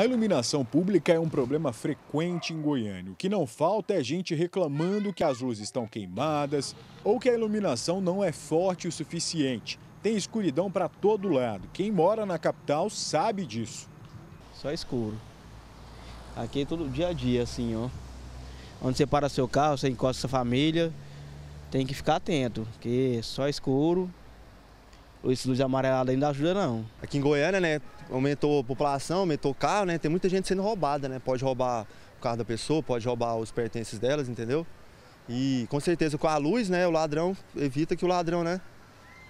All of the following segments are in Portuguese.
A iluminação pública é um problema frequente em Goiânia. O que não falta é gente reclamando que as luzes estão queimadas ou que a iluminação não é forte o suficiente. Tem escuridão para todo lado. Quem mora na capital sabe disso. Só escuro. Aqui é todo dia a dia, assim, ó. Onde você para seu carro, você encosta sua família, tem que ficar atento, porque é só escuro, esse luz amarelado ainda ajuda não. Aqui em Goiânia, né, aumentou a população, aumentou o carro, né, tem muita gente sendo roubada, né, pode roubar o carro da pessoa, pode roubar os pertences delas, entendeu? E com certeza com a luz, né, o ladrão evita que o ladrão, né,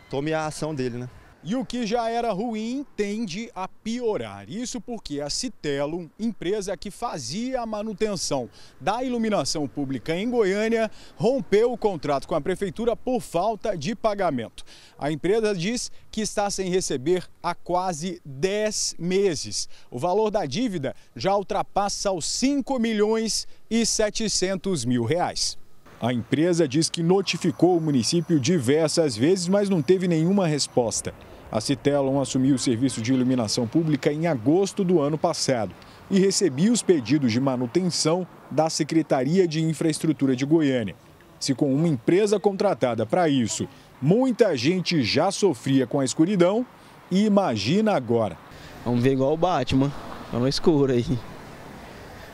tome a ação dele, né. E o que já era ruim tende a piorar. Isso porque a Citelo, empresa que fazia a manutenção da iluminação pública em Goiânia, rompeu o contrato com a prefeitura por falta de pagamento. A empresa diz que está sem receber há quase 10 meses. O valor da dívida já ultrapassa os 5 milhões e 700 mil reais. A empresa diz que notificou o município diversas vezes, mas não teve nenhuma resposta. A Citelon assumiu o serviço de iluminação pública em agosto do ano passado e recebia os pedidos de manutenção da Secretaria de Infraestrutura de Goiânia. Se com uma empresa contratada para isso, muita gente já sofria com a escuridão, imagina agora. Vamos ver igual o Batman, é tá uma escuro aí.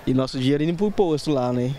E nosso dinheiro indo o posto lá, né?